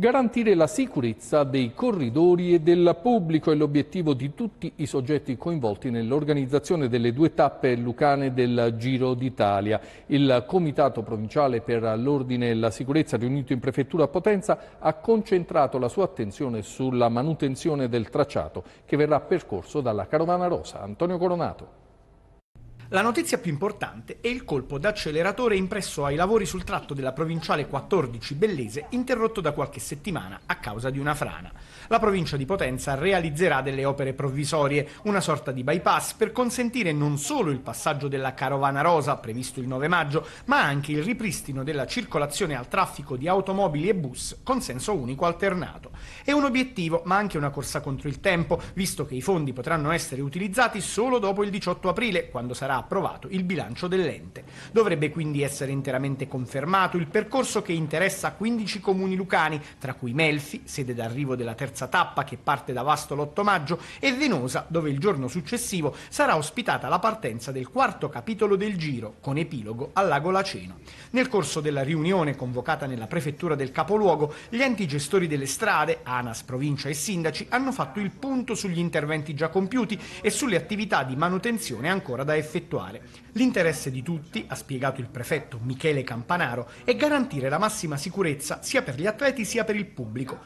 Garantire la sicurezza dei corridori e del pubblico è l'obiettivo di tutti i soggetti coinvolti nell'organizzazione delle due tappe lucane del Giro d'Italia. Il Comitato Provinciale per l'Ordine e la Sicurezza riunito in Prefettura a Potenza ha concentrato la sua attenzione sulla manutenzione del tracciato che verrà percorso dalla Carovana Rosa. Antonio Coronato. La notizia più importante è il colpo d'acceleratore impresso ai lavori sul tratto della provinciale 14 Bellese interrotto da qualche settimana a causa di una frana. La provincia di Potenza realizzerà delle opere provvisorie, una sorta di bypass per consentire non solo il passaggio della carovana rosa previsto il 9 maggio, ma anche il ripristino della circolazione al traffico di automobili e bus con senso unico alternato. È un obiettivo, ma anche una corsa contro il tempo, visto che i fondi potranno essere utilizzati solo dopo il 18 aprile, quando sarà approvato il bilancio dell'ente. Dovrebbe quindi essere interamente confermato il percorso che interessa 15 comuni lucani, tra cui Melfi, sede d'arrivo della terza tappa che parte da Vasto l'8 maggio, e Venosa, dove il giorno successivo sarà ospitata la partenza del quarto capitolo del giro, con epilogo al lago Laceno. Nel corso della riunione convocata nella prefettura del capoluogo, gli enti gestori delle strade, ANAS, provincia e sindaci, hanno fatto il punto sugli interventi già compiuti e sulle attività di manutenzione ancora da effettuare effettuare. L'interesse di tutti, ha spiegato il prefetto Michele Campanaro, è garantire la massima sicurezza sia per gli atleti sia per il pubblico.